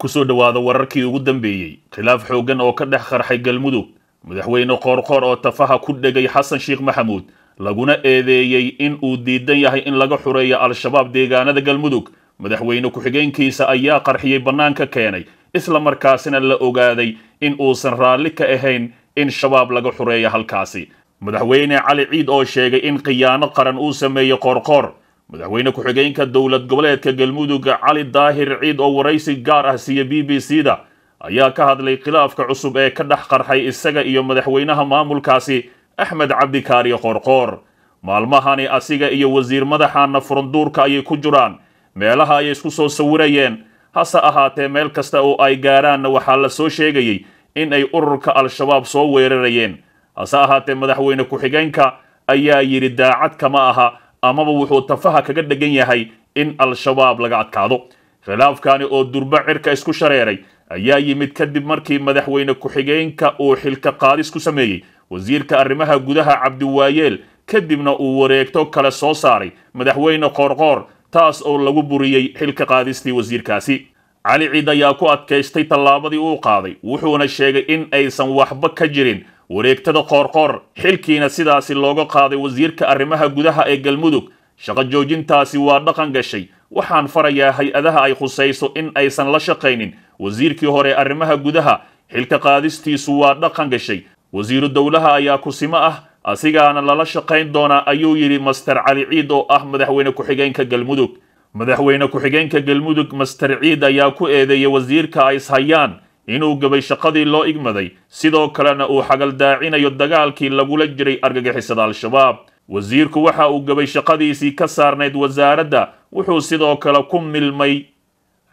kusoo dhowaada wararkii ugu dambeeyey khilaaf xooggan oo ka dhex qarxay galmudug madaxweyne qoorqoor oo tafaha ku dhegay xasan sheekh maxamuud laguna eedeeyey in uu diidan yahay in laga xureeyo al-shabaab deegaanada galmudug madaxweyne ku-xigeenkiisa ayaa qarxiyey bannaanka keenay isla markaasina la ogaaday in uusan raalli ka ahayn in shabaab laga xureeyo halkaasi madaxweyne cali ciid oo sheegay in khiyaano qaran uu sameeyey qoorqoor madaxweyne ku-xigeenka dowlad goboleedka galmudug cali daahir ciid oo waraysi gaar ah siiya b b c da ayaa ka hadlay khilaafka cusub ee ka dhex qarxay isaga iyo madaxweynaha maamulkaasi axmed cabdikaariyo qoorqoor maalmahani asiga iyo wasiir madaxaana furanduurka ayay ku jiraan meelaha ayay isku soo sawirayeen hase ahaatee meel kasta oo ay gaaraanna waxaa la soo sheegayey in ay ururka al-shabaab soo weerarayeen hase ahaatee madaxweyne ku-xigeenka ayaa yidhi daacad kama aha amaba wuxuu tafaha kaga dhegan yahay in al-shabaab laga adkaado khilaafkani oo durba cirka isku shareeray ayaa yimid kadib markii madaxweyne ku-xigeenka uu xilka qaadis ku sameeyey wasiirka arrimaha gudaha cabdiwaayeel kadibna uu wareegto kale soo saaray madaxweyne qoorqoor taas oo lagu buriyey xilka qaadistii wasiirkaasi cali ciid ayaa ku adkaystay tallaabadii uu qaaday wuxuuna sheegay in aysan waxba ka jirin wareegtada qoorqoor xilkiina sidaasi looga qaaday wasiirka arrimaha gudaha ee galmudug shaqo joojintaasi waa dhaqan gashay waxaan farayaa hay-adaha ay khusayso in aysan la shaqaynin wasiirkii hore arrimaha gudaha xilka qaadistiisu waa dhaqan gashay wasiiru dowlaha ayaa kusimo ah asigaana lala shaqayn doonaa ayuu yidhi master cali ciid oo ah madaxweyne ku-xigeenka galmudug madaxweyne ku-xigeenka galmudug master ciid ayaa ku eedeeyay wasiirka ay is hayaan inuu gabay shaqadii loo igmaday sidoo kalena uu xagaldaacinayo dagaalkii lagula jiray argagixisada al-shabaab wasiirku waxa uu gabay shaqadiisii ka saarnayd wasaaradda wuxuu sidoo kale ku milmay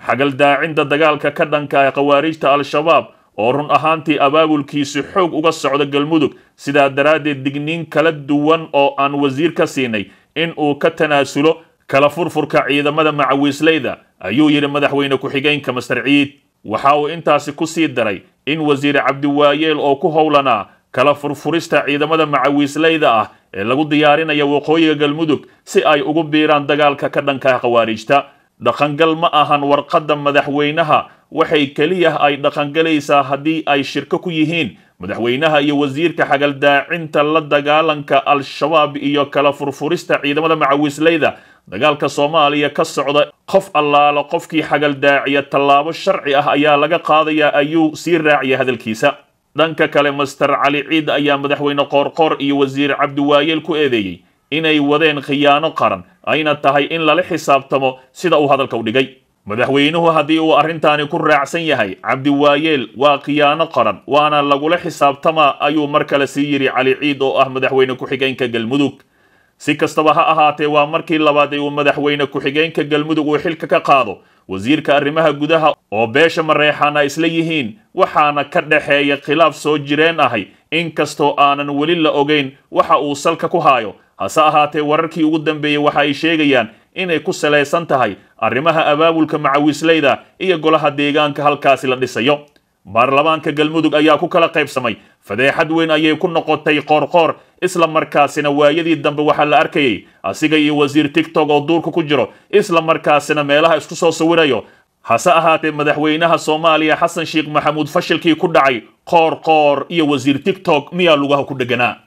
xagaldaacinta dagaalka ka dhanka ah khawaarijta al-shabaab oo run ahaantii abaabulkiisu xoog uga socda galmudug sidaa daraaddeed digniin kala duwan oo aan wasiir ka siinay in uu ka tanaasulo kala furfurka ciidamada macawiislayda ayuu yidhi madaxweyne ku-xigeenka mastar ciid waxa uu intaasi ku sii daray in wasiir cabdiwaayeel oo ku howlanaa kala furfurista ciidamada macawiisleyda ah ee lagu diyaarinaya waqooyiga galmudug si ay ugu biiraan dagaalka ka dhanka khawaarijta dhaqangal ma ahan warqadda madaxweynaha waxay keliya ay dhaqangalaysaa haddii ay shirko ku yihiin madaxweynaha iyo wasiirka xagaldaacinta la dagaalanka al-shabaab iyo kala furfurista ciidamada macawisleyda dagaalka soomaaliya ka socda qof allaala qofkii xagaldaaciya tallaabo sharci ah ayaa laga qaadayaa ayuu sii raaciyay hadalkiisa dhanka kale master cali ciid ayaa madaxweyne qoorqoor iyo wasiir cabdiwaayeel ku eedeeyey inay wadeen khiyaano qaran ayna tahay in lala xisaabtamo sida uu hadalka u dhigay madaxweynuhu haddii uu arrintaani ku raacsan yahay cabdiwaayeel waa khiyaano qaran waana lagula xisaabtama ayuu mar kale sii yidhi cali ciid oo ah madaxweyne ku-xigeenka galmudug si kastaba ha ahaatee waa markii labaad ee uu madaxweyne ku-xigeenka galmudug uu xilka ka qaado wasiirka arrimaha gudaha oo beesha mareexaana isla yihiin waxaana ka dhaxeeya khilaaf soo jireen ahay inkastoo aanan weli la ogeyn waxa uu salka ku haayo hase ahaatee wararkii ugu dambeeyey waxa ay sheegayaan inay ku salaysan tahay arrimaha abaabulka macawisleyda iyo golaha deegaanka halkaasi la dhisayo baarlamaanka galmudug ayaa ku kala qaybsamay fadeexad weyn ayay ku noqotay qoorqoor isla markaasina waayadii dambe waxaa la arkayay asiga iyo wasiir tigtog oo duurka ku jiro isla markaasina meelaha isku soo sawirayo hase ahaatee madaxweynaha soomaaliya xasan sheekh maxamuud fashilkii ku dhacay qoorqoor iyo wasiir tigtog miyaa lugaha ku dheganaa